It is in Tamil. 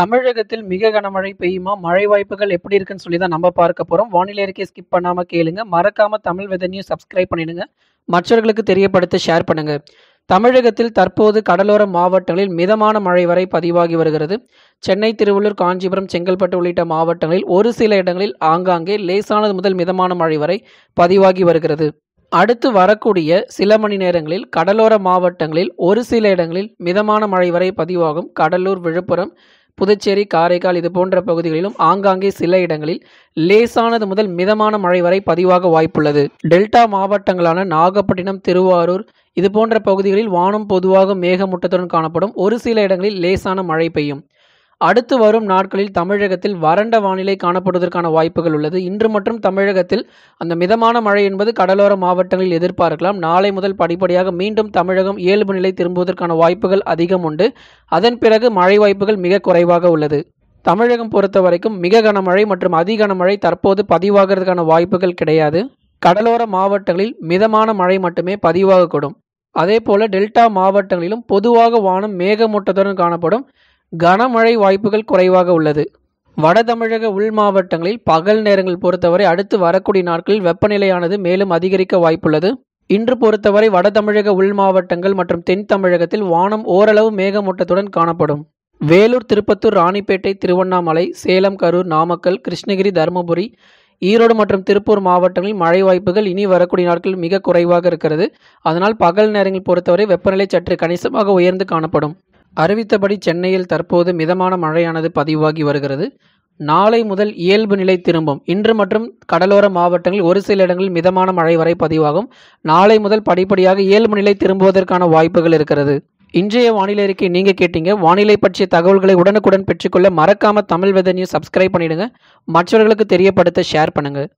தமிழகத்தில் மிக கனமழை பெய்யுமா மழை வாய்ப்புகள் எப்படி இருக்குன்னு சொல்லி தான் நம்ம பார்க்க போகிறோம் வானிலை இருக்கே ஸ்கிப் பண்ணாமல் கேளுங்க மறக்காமல் தமிழ் வெதர் நியூஸ் சப்ஸ்கிரைப் பண்ணிடுங்க மற்றவர்களுக்கு தெரியப்படுத்த ஷேர் பண்ணுங்க தமிழகத்தில் தற்போது கடலோர மாவட்டங்களில் மிதமான மழை வரை பதிவாகி வருகிறது சென்னை திருவள்ளூர் காஞ்சிபுரம் செங்கல்பட்டு உள்ளிட்ட மாவட்டங்களில் ஒரு சில இடங்களில் ஆங்காங்கே லேசானது முதல் மிதமான மழை வரை பதிவாகி வருகிறது அடுத்து வரக்கூடிய சில மணி நேரங்களில் கடலோர மாவட்டங்களில் ஒரு சில இடங்களில் மிதமான மழை வரை பதிவாகும் கடலூர் விழுப்புரம் புதுச்சேரி காரைக்கால் இது போன்ற பகுதிகளிலும் ஆங்காங்கே சில இடங்களில் லேசானது முதல் மிதமான மழை வரை பதிவாக வாய்ப்புள்ளது டெல்டா மாவட்டங்களான நாகப்பட்டினம் திருவாரூர் இது போன்ற பகுதிகளில் வானம் பொதுவாக மேகமூட்டத்துடன் காணப்படும் ஒரு சில இடங்களில் லேசான மழை பெய்யும் அடுத்து வரும் நாட்களில் தமிழகத்தில் வறண்ட வானிலை காணப்படுவதற்கான வாய்ப்புகள் உள்ளது இன்று மற்றும் தமிழகத்தில் அந்த மிதமான மழை என்பது கடலோர மாவட்டங்களில் எதிர்பார்க்கலாம் நாளை முதல் படிப்படியாக மீண்டும் தமிழகம் இயல்பு நிலை திரும்புவதற்கான வாய்ப்புகள் அதிகம் உண்டு அதன் பிறகு மழை வாய்ப்புகள் மிக குறைவாக உள்ளது தமிழகம் பொறுத்த வரைக்கும் மிக கனமழை மற்றும் அதி கனமழை தற்போது பதிவாகிறதுக்கான வாய்ப்புகள் கிடையாது கடலோர மாவட்டங்களில் மிதமான மழை மட்டுமே பதிவாகக்கூடும் அதே போல டெல்டா மாவட்டங்களிலும் பொதுவாக வானம் மேகமூட்டத்துடன் காணப்படும் கனமழை வாய்ப்புகள் குறைவாக உள்ளது வட தமிழக உள் மாவட்டங்களில் பகல் நேரங்கள் பொறுத்தவரை அடுத்து வரக்கூடிய நாட்களில் வெப்பநிலையானது மேலும் அதிகரிக்க வாய்ப்புள்ளது இன்று பொறுத்தவரை வட தமிழக உள் மாவட்டங்கள் மற்றும் தென் தமிழகத்தில் வானம் ஓரளவு மேகமூட்டத்துடன் காணப்படும் வேலூர் திருப்பத்தூர் ராணிப்பேட்டை திருவண்ணாமலை சேலம் கரூர் நாமக்கல் கிருஷ்ணகிரி தருமபுரி ஈரோடு மற்றும் திருப்பூர் மாவட்டங்களில் மழை வாய்ப்புகள் இனி வரக்கூடிய நாட்கள் மிக குறைவாக இருக்கிறது அதனால் பகல் நேரங்கள் பொறுத்தவரை வெப்பநிலை சற்று கணிசமாக உயர்ந்து காணப்படும் அறிவித்தபடி சென்னையில் தற்போது மிதமான மழையானது பதிவாகி வருகிறது நாளை முதல் இயல்பு நிலை திரும்பும் இன்று மற்றும் கடலோர மாவட்டங்களில் ஒரு சில இடங்களில் மிதமான மழை வரை பதிவாகும் நாளை முதல் படிப்படியாக இயல்பு நிலை திரும்புவதற்கான வாய்ப்புகள் இருக்கிறது இன்றைய வானிலை அறிக்கை நீங்கள் கேட்டீங்க வானிலை பற்றிய தகவல்களை உடனுக்குடன் பெற்றுக்கொள்ள மறக்காம தமிழ் வெதர் சப்ஸ்கிரைப் பண்ணிடுங்க மற்றவர்களுக்கு தெரியப்படுத்த ஷேர் பண்ணுங்கள்